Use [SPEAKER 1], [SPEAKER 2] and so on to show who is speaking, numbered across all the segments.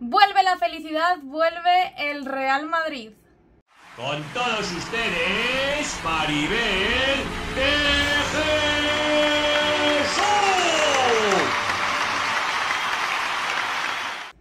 [SPEAKER 1] Vuelve la felicidad, vuelve el Real Madrid. Con todos ustedes, Maribel de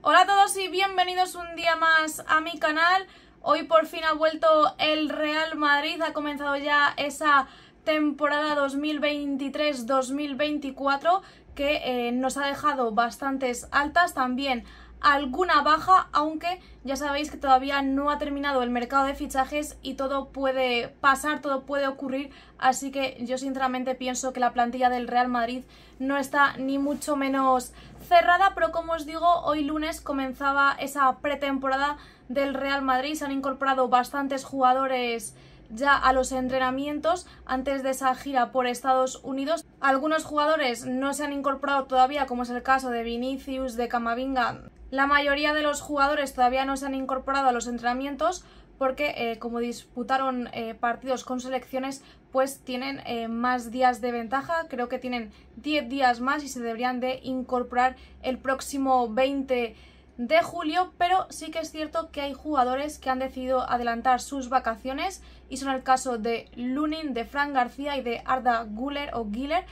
[SPEAKER 1] Hola a todos y bienvenidos un día más a mi canal. Hoy por fin ha vuelto el Real Madrid, ha comenzado ya esa temporada 2023-2024 que eh, nos ha dejado bastantes altas también alguna baja, aunque ya sabéis que todavía no ha terminado el mercado de fichajes y todo puede pasar, todo puede ocurrir, así que yo sinceramente pienso que la plantilla del Real Madrid no está ni mucho menos cerrada, pero como os digo, hoy lunes comenzaba esa pretemporada del Real Madrid, se han incorporado bastantes jugadores ya a los entrenamientos antes de esa gira por Estados Unidos. Algunos jugadores no se han incorporado todavía, como es el caso de Vinicius, de Camavinga, la mayoría de los jugadores todavía no se han incorporado a los entrenamientos porque eh, como disputaron eh, partidos con selecciones, pues tienen eh, más días de ventaja, creo que tienen 10 días más y se deberían de incorporar el próximo 20 de julio, pero sí que es cierto que hay jugadores que han decidido adelantar sus vacaciones y son el caso de Lunin, de Fran García y de Arda Guller o Giller,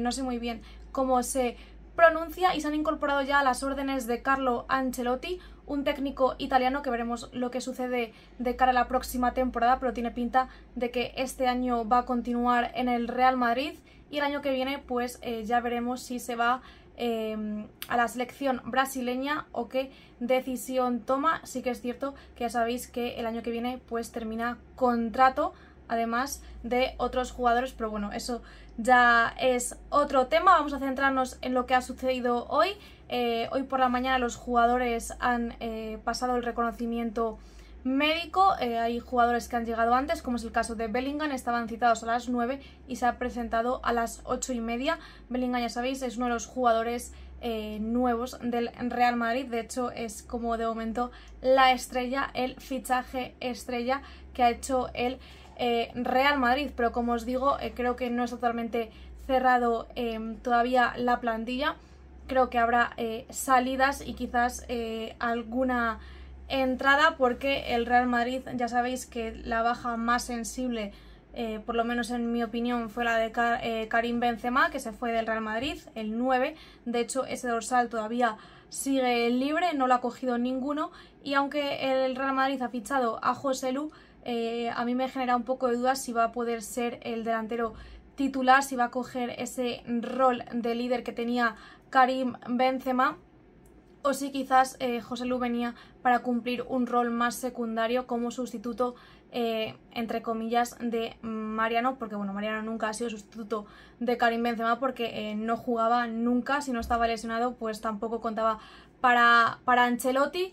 [SPEAKER 1] no sé muy bien cómo se pronuncia y se han incorporado ya a las órdenes de Carlo Ancelotti, un técnico italiano que veremos lo que sucede de cara a la próxima temporada, pero tiene pinta de que este año va a continuar en el Real Madrid y el año que viene pues eh, ya veremos si se va em, a la selección brasileña o qué decisión toma. Sí que es cierto que ya sabéis que el año que viene pues termina contrato además de otros jugadores, pero bueno, eso ya es otro tema. Vamos a centrarnos en lo que ha sucedido hoy. Eh, hoy por la mañana los jugadores han eh, pasado el reconocimiento médico. Eh, hay jugadores que han llegado antes, como es el caso de Bellingham. Estaban citados a las 9 y se ha presentado a las 8 y media. Bellingham, ya sabéis, es uno de los jugadores nuevos del Real Madrid. De hecho, es como de momento la estrella, el fichaje estrella que ha hecho el eh, Real Madrid, pero como os digo, eh, creo que no es totalmente cerrado em, todavía la plantilla. Creo que habrá eh, salidas y quizás alguna entrada porque el Real Madrid, ya sabéis que la baja más sensible, por lo menos en mi opinión, fue la de Karim Benzema, que se fue del Real Madrid, el 9. De hecho, ese dorsal todavía sigue libre, no lo ha cogido ninguno. Y aunque el Real Madrid ha fichado a José Lu, eh, a mí me genera un poco de dudas si va a poder ser el delantero titular, si va a coger ese rol de líder que tenía Karim Benzema o si quizás eh, José Lu venía para cumplir un rol más secundario como sustituto, eh, entre comillas, de Mariano, porque bueno, Mariano nunca ha sido sustituto de Karim Benzema porque no jugaba nunca, si no estaba lesionado, pues tampoco contaba para, para Ancelotti.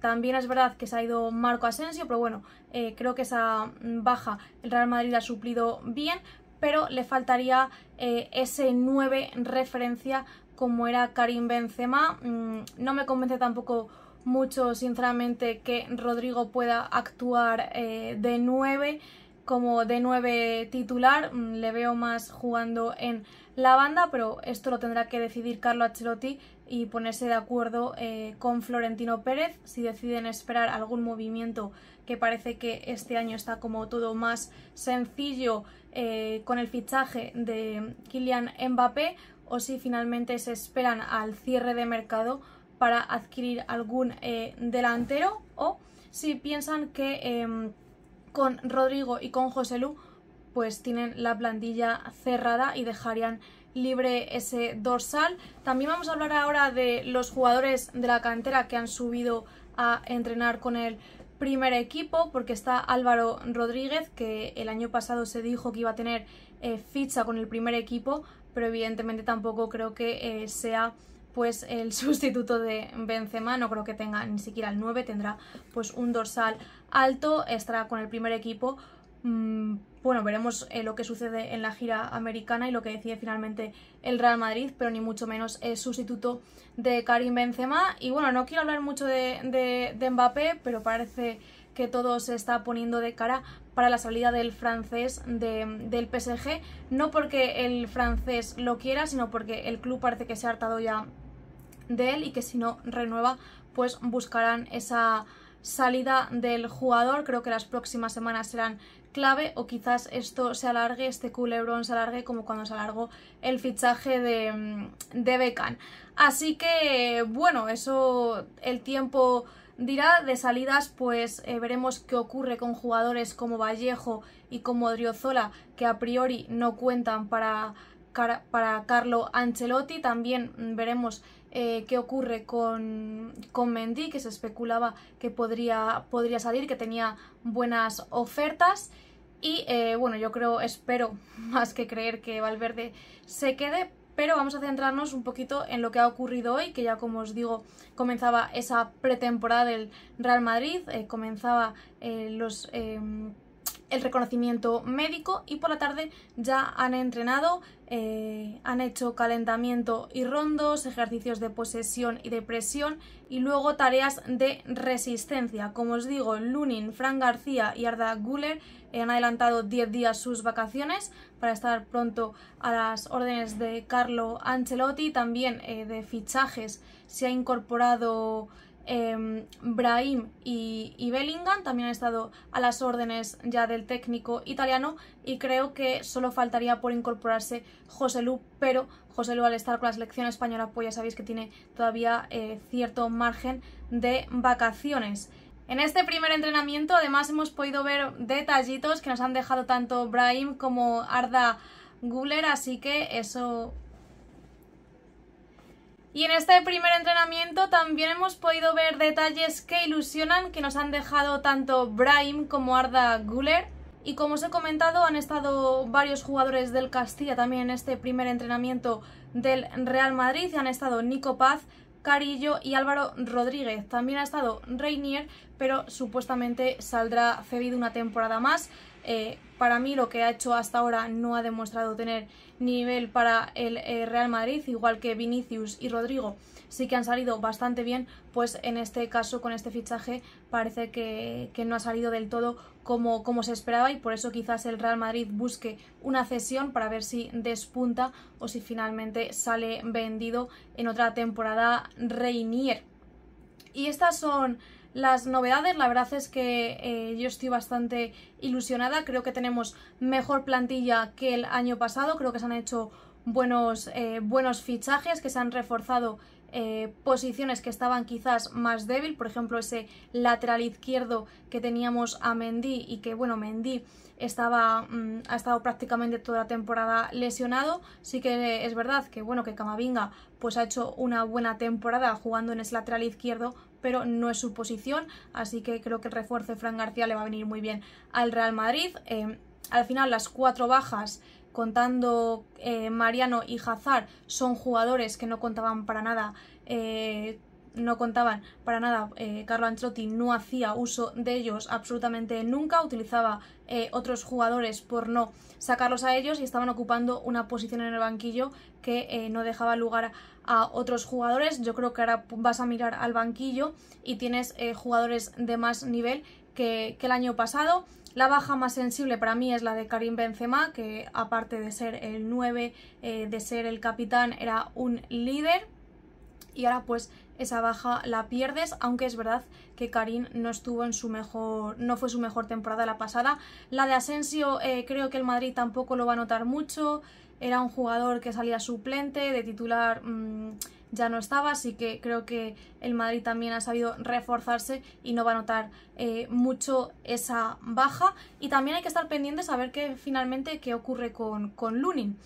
[SPEAKER 1] También es verdad que se ha ido Marco Asensio, pero bueno, eh, creo que esa mm, baja el Real Madrid ha suplido bien, pero le faltaría eh, ese 9 referencia como era Karim Benzema. Mm, no me convence tampoco mucho, sinceramente, que Rodrigo pueda actuar eh, de 9 como de 9 titular, mm, le veo más jugando en la banda, pero esto lo tendrá que decidir Carlo Ancelotti y ponerse de acuerdo eh, con Florentino Pérez si deciden esperar algún movimiento que parece que este año está como todo más sencillo eh, con el fichaje de Kylian Mbappé o si finalmente se esperan al cierre de mercado para adquirir algún eh, delantero o si piensan que em, con Rodrigo y con José Lu, pues tienen la plantilla cerrada y dejarían libre ese dorsal. También vamos a hablar ahora de los jugadores de la cantera que han subido a entrenar con el primer equipo, porque está Álvaro Rodríguez, que el año pasado se dijo que iba a tener eh, ficha con el primer equipo, pero evidentemente tampoco creo que eh, sea pues el sustituto de Benzema, no creo que tenga ni siquiera el 9, tendrá pues un dorsal alto, estará con el primer equipo. Mm, bueno, veremos eh, lo que sucede en la gira americana y lo que decide finalmente el Real Madrid, pero ni mucho menos el sustituto de Karim Benzema. Y bueno, no quiero hablar mucho de, Mbappé, pero parece que todo se está poniendo de cara para la salida del francés del PSG, no porque el francés lo quiera, sino porque el club parece que se ha hartado ya de él y que si no renueva pues buscarán esa salida del jugador. Creo que las próximas semanas serán clave o quizás esto se alargue, este culebrón se alargue como cuando se alargó el fichaje de, mm, de Beckham. Así que bueno, eso el tiempo dirá de salidas pues eh, veremos qué ocurre con jugadores como Vallejo y como Driozola que a priori no cuentan para para Carlo Ancelotti. También mm, veremos eh, qué ocurre con, con Mendy, que se especulaba que podría, podría salir, que tenía buenas ofertas. Y eh, bueno, yo creo, espero más que creer que Valverde se quede, pero vamos a centrarnos un poquito en lo que ha ocurrido hoy, que ya como os digo comenzaba esa pretemporada del Real Madrid, eh, comenzaba los em, el reconocimiento médico y por la tarde ya han entrenado, eh, han hecho calentamiento y rondos, ejercicios de posesión y de presión y luego tareas de resistencia. Como os digo, Lunin, Fran García y Arda Guller eh, han adelantado 10 días sus vacaciones para estar pronto a las órdenes de Carlo Ancelotti. También eh, de fichajes se ha incorporado Em, Brahim y, Bellingham también han estado a las órdenes ya del técnico italiano y creo que solo faltaría por incorporarse José Lu, pero José Lu al estar con la selección española pues ya sabéis que tiene todavía eh, cierto margen de vacaciones. En este primer entrenamiento además hemos podido ver detallitos que nos han dejado tanto Brahim como Arda Guler así que eso y en este primer entrenamiento también hemos podido ver detalles que ilusionan que nos han dejado tanto Brahim como Arda Guller. Y como os he comentado, han estado varios jugadores del Castilla también en este primer entrenamiento del Real Madrid. Han estado Nico Paz, Carillo y Álvaro Rodríguez. También ha estado Reinier, pero supuestamente saldrá cedido una temporada más. Eh, para mí lo que ha hecho hasta ahora no ha demostrado tener nivel para el eh, Real Madrid, igual que Vinicius y Rodrigo sí que han salido bastante bien, pues en este caso con este fichaje parece que, no ha salido del todo como, como, se esperaba y por eso quizás el Real Madrid busque una cesión para ver si despunta o si finalmente sale vendido en otra temporada Reinier. Y estas son las novedades. La verdad es que eh, yo estoy bastante ilusionada. Creo que tenemos mejor plantilla que el año pasado. Creo que se han hecho buenos, eh, buenos fichajes, que se han reforzado eh, posiciones que estaban quizás más débil, por ejemplo ese lateral izquierdo que teníamos a Mendy y que bueno, Mendy estaba, mm, ha estado prácticamente toda la temporada lesionado, sí que es verdad que bueno que Camavinga pues ha hecho una buena temporada jugando en ese lateral izquierdo, pero no es su posición, así que creo que el refuerzo de Fran García le va a venir muy bien al Real Madrid. Eh, al final las cuatro bajas contando eh, Mariano y Hazard son jugadores que no contaban para nada eh, no contaban para nada. Eh, Carlo Ancelotti no hacía uso de ellos absolutamente nunca, utilizaba eh, otros jugadores por no sacarlos a ellos y estaban ocupando una posición en el banquillo que eh, no dejaba lugar a otros jugadores. Yo creo que ahora vas a mirar al banquillo y tienes jugadores de más nivel que, el año pasado. La baja más sensible para mí es la de Karim Benzema, que aparte de ser el 9, de ser el capitán, era un líder. Y ahora pues esa baja la pierdes, aunque es verdad que Karim no estuvo en su mejor, no fue su mejor temporada la pasada. La de Asensio eh, creo que el Madrid tampoco lo va a notar mucho, era un jugador que salía suplente, de titular mm, ya no estaba, así que creo que el Madrid también ha sabido reforzarse y no va a notar eh, mucho esa baja. Y también hay que estar pendientes a ver qué finalmente qué ocurre con, con Lunin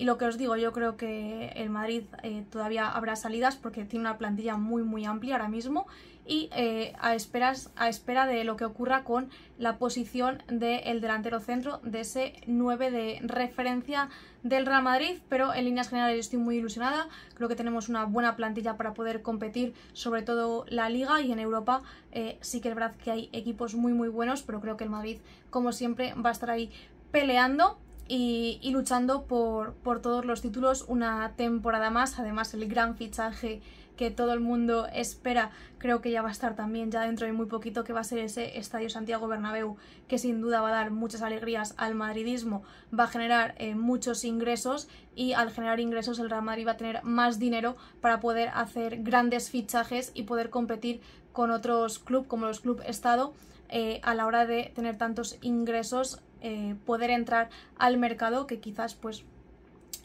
[SPEAKER 1] y lo que os digo, yo creo que el Madrid eh, todavía habrá salidas porque tiene una plantilla muy muy amplia ahora mismo y eh, a, esperas, a espera de lo que ocurra con la posición del delantero centro, de ese 9 de referencia del Real Madrid, pero en líneas generales estoy muy ilusionada, creo que tenemos una buena plantilla para poder competir, sobre todo la Liga y en Europa eh, sí que es verdad que hay equipos muy muy buenos, pero creo que el Madrid como siempre va a estar ahí peleando y, luchando por, todos los títulos una temporada más. Además, el gran fichaje que todo el mundo espera creo que ya va a estar también ya dentro de muy poquito, que va a ser ese Estadio Santiago Bernabéu, que sin duda va a dar muchas alegrías al madridismo, va a generar eh, muchos ingresos y al generar ingresos el Real Madrid va a tener más dinero para poder hacer grandes fichajes y poder competir con otros clubes como los club Estado eh, a la hora de tener tantos ingresos eh, poder entrar al mercado que quizás pues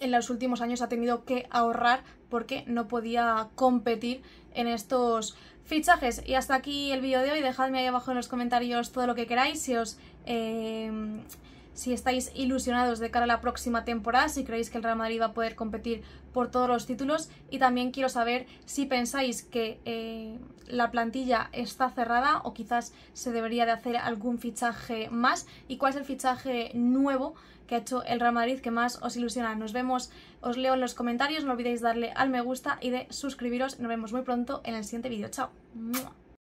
[SPEAKER 1] en los últimos años ha tenido que ahorrar porque no podía competir en estos fichajes. Y hasta aquí el vídeo de hoy. Dejadme ahí abajo en los comentarios todo lo que queráis. Si os eh, si estáis ilusionados de cara a la próxima temporada, si creéis que el Real Madrid va a poder competir por todos los títulos y también quiero saber si pensáis que eh, la plantilla está cerrada o quizás se debería de hacer algún fichaje más y cuál es el fichaje nuevo que ha hecho el Real Madrid que más os ilusiona. Nos vemos, os leo en los comentarios, no olvidéis darle al me gusta y de suscribiros. Nos vemos muy pronto en el siguiente vídeo. Chao.